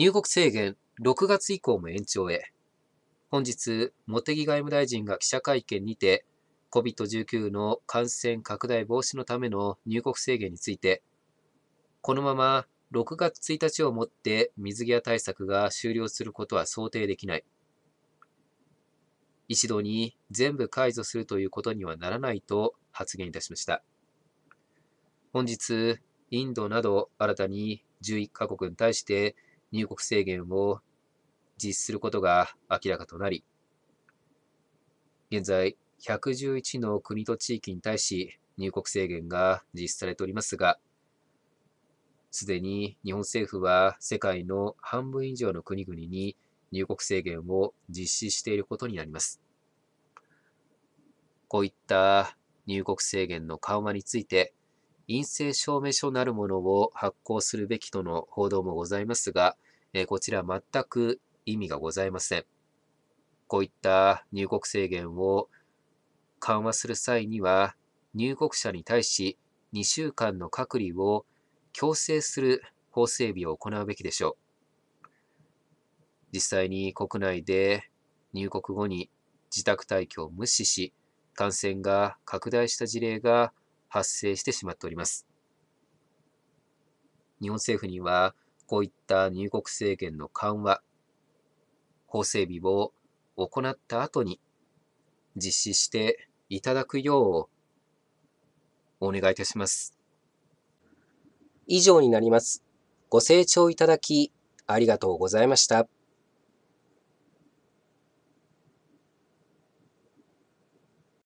入国制限6月以降も延長へ。本日、茂木外務大臣が記者会見にて、COVID-19 の感染拡大防止のための入国制限について、このまま6月1日をもって水際対策が終了することは想定できない。一度に全部解除するということにはならないと発言いたしました。本日、インドなど新たに11カ国に対して入国制限を実施することが明らかとなり、現在、111の国と地域に対し入国制限が実施されておりますが、すでに日本政府は世界の半分以上の国々に入国制限を実施していることになります。こういった入国制限の緩和について、陰性証明書なるものを発行するべきとの報道もございますが、えこちら全く意味がございません。こういった入国制限を緩和する際には、入国者に対し2週間の隔離を強制する法整備を行うべきでしょう。実際に国内で入国後に自宅待機を無視し、感染が拡大した事例が発生してしまっております。日本政府には、こういった入国制限の緩和、法整備を行った後に実施していただくようお願いいたします。以上になります。ご清聴いただきありがとうございました。